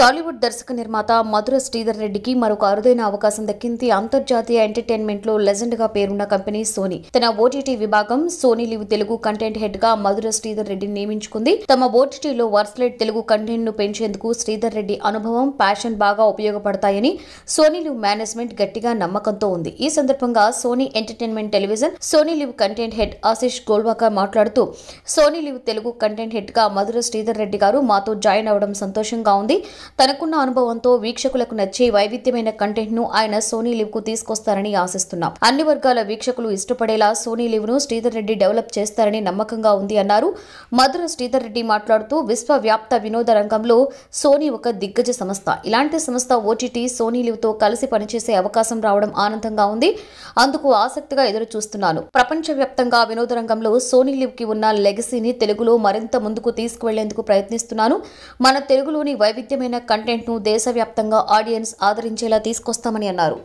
టాలీవుడ్ దర్శక నిర్మాత మధుర శ్రీధర్ రెడ్డికి మరొక అరుదైన అవకాశం దక్కింది అంతర్జాతీయ ఎంటర్టైన్మెంట్ లో లెజెండ్ గా పేరున్న కంపెనీ సోనీ తన ఓటీటీ విభాగం Sony LIV Telugu content head గా మధుర శ్రీధర్ రెడ్డిని నియమించుకుంది తమ ఓటీటీలో వర్స్లెట్ తెలుగు కంటెంట్ ను పెంచేందుకు శ్రీధర్ రెడ్డి అనుభవం ప్యాషన్ బాగా ఉపయోగపడతాయని సోనీ లివ్ మేనేజ్మెంట్ గట్టిగా నమ్మకంతో ఉంది ఈ సందర్భంగా Sony Entertainment Television Sony LIV content head Ashish Golwalkar మాట్లాడుతూ Sony LIV Telugu content head గా మధుర శ్రీధర్ రెడ్డి గారు మాతో జాయిన్ అవడం సంతోషంగా ఉంది తనకున్న అనుభవంతో వీక్షకులకు నచ్చే వైవిధ్యమైన కంటెంట్ ను ఆయన సోనీ లివ్ కు తీసుకొస్తారని ఆశిస్తున్నాం అన్ని వర్గాల వీక్షకులు ఇష్టపడేలా సోనీ లివ్ ను శ్రీధర్ రెడ్డి డెవలప్ చేస్తారని నమ్మకంగా ఉంది అన్నారు మధుర శ్రీధర్ రెడ్డి మాట్లాడుతూ విశ్వవ్యాప్త వినోద రంగంలో సోనీ ఒక దిగ్గజ సంస్థ ఇలాంటి సంస్థ ఓటీటీ సోనీ లివ్ తో కలిసి పనిచేసే అవకాశం రావడం ఆనందంగా ఉంది అందుకు ఆసక్తిగా ఎదురు చూస్తున్నాను ప్రపంచవ్యాప్తంగా వినోద రంగంలో సోనీ లివ్ కి ఉన్న లెగసీని తెలుగులో మరింత ముందుకు తీసుకువెళ్లేందుకు ప్రయత్నిస్తున్నాను మన తెలుగులోని వైవిధ్యమైన కంటెంట్ను దేశవ్యాప్తంగా ఆడియన్స్ ఆదరించేలా తీసుకొస్తామని అన్నారు